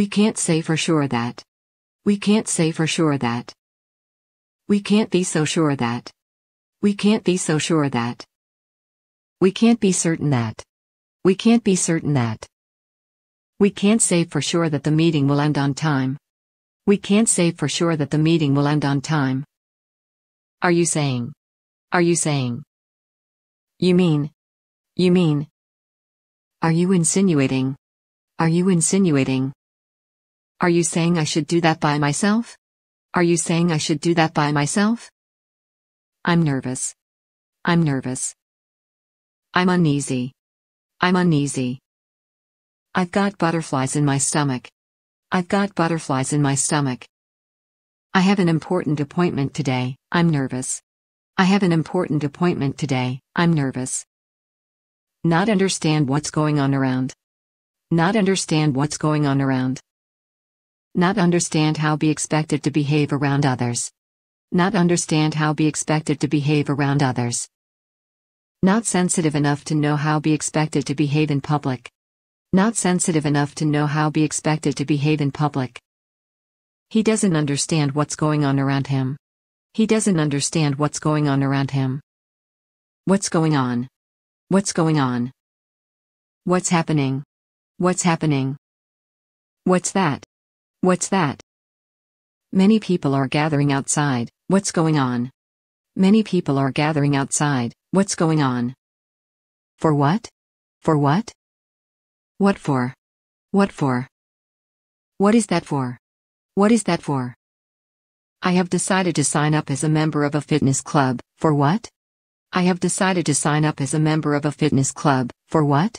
We can't say for sure that. We can't say for sure that. We can't be so sure that. We can't be so sure that. We can't be certain that. We can't be certain that. We can't say for sure that the meeting will end on time. We can't say for sure that the meeting will end on time. Are you saying? Are you saying? You mean? You mean? Are you insinuating? Are you insinuating? Are you saying I should do that by myself? Are you saying I should do that by myself? I'm nervous. I'm nervous. I'm uneasy. I'm uneasy. I've got butterflies in my stomach. I've got butterflies in my stomach. I have an important appointment today, I'm nervous. I have an important appointment today, I'm nervous. Not understand what's going on around. Not understand what's going on around. Not understand how be expected to behave around others. Not understand how be expected to behave around others. Not sensitive enough to know how be expected to behave in public. Not sensitive enough to know how be expected to behave in public. He doesn't understand what's going on around him. He doesn't understand what's going on around him. What's going on? What's going on? What's happening? What's happening? What's that? What's that? Many people are gathering outside, what's going on? Many people are gathering outside, what's going on? For what? For what? What for? What for? What is that for? What is that for? I have decided to sign up as a member of a fitness club, for what? I have decided to sign up as a member of a fitness club, for what?